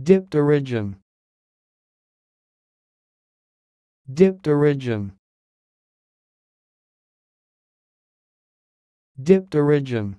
Dipterygium. Dipterygium. Dipterygium.